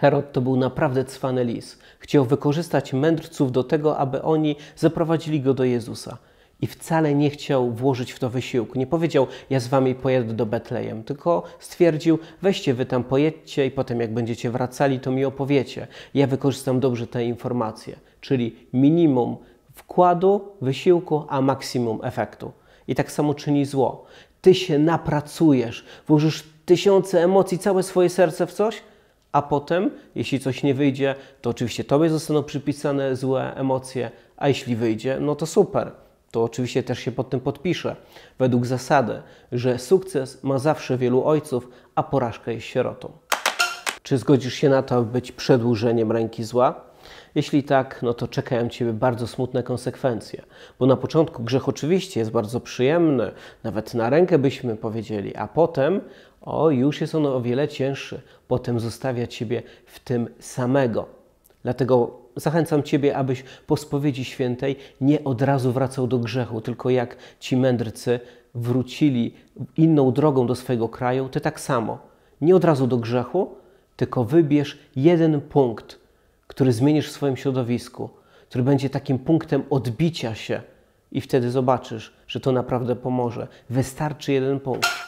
Herod to był naprawdę cwany lis. Chciał wykorzystać mędrców do tego, aby oni zaprowadzili go do Jezusa. I wcale nie chciał włożyć w to wysiłku. Nie powiedział, ja z wami pojedę do Betlejem, tylko stwierdził, weźcie wy tam, pojedźcie i potem jak będziecie wracali, to mi opowiecie. Ja wykorzystam dobrze te informacje. Czyli minimum wkładu, wysiłku, a maksimum efektu. I tak samo czyni zło. Ty się napracujesz, włożysz tysiące emocji, całe swoje serce w coś, a potem, jeśli coś nie wyjdzie, to oczywiście Tobie zostaną przypisane złe emocje, a jeśli wyjdzie, no to super. To oczywiście też się pod tym podpiszę. Według zasady, że sukces ma zawsze wielu ojców, a porażka jest sierotą. Czy zgodzisz się na to, aby być przedłużeniem ręki zła? Jeśli tak, no to czekają Ciebie bardzo smutne konsekwencje, bo na początku grzech oczywiście jest bardzo przyjemny, nawet na rękę byśmy powiedzieli, a potem, o, już jest on o wiele cięższy, potem zostawia Ciebie w tym samego. Dlatego zachęcam Ciebie, abyś po spowiedzi świętej nie od razu wracał do grzechu, tylko jak ci mędrcy wrócili inną drogą do swojego kraju, Ty tak samo. Nie od razu do grzechu, tylko wybierz jeden punkt, który zmienisz w swoim środowisku, który będzie takim punktem odbicia się i wtedy zobaczysz, że to naprawdę pomoże. Wystarczy jeden punkt.